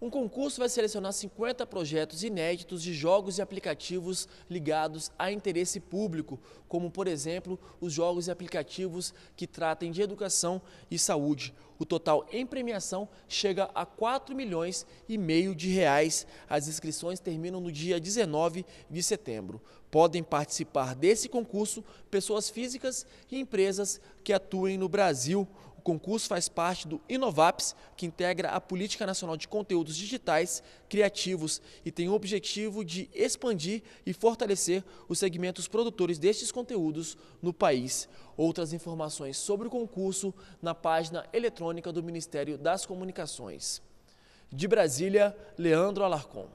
Um concurso vai selecionar 50 projetos inéditos de jogos e aplicativos ligados a interesse público, como, por exemplo, os jogos e aplicativos que tratem de educação e saúde. O total em premiação chega a 4 milhões e meio de reais. As inscrições terminam no dia 19 de setembro. Podem participar desse concurso pessoas físicas e empresas que atuem no Brasil. O concurso faz parte do Inovaps, que integra a Política Nacional de Conteúdos Digitais Criativos e tem o objetivo de expandir e fortalecer os segmentos produtores destes conteúdos no país. Outras informações sobre o concurso na página eletrônica do Ministério das Comunicações. De Brasília, Leandro Alarcon.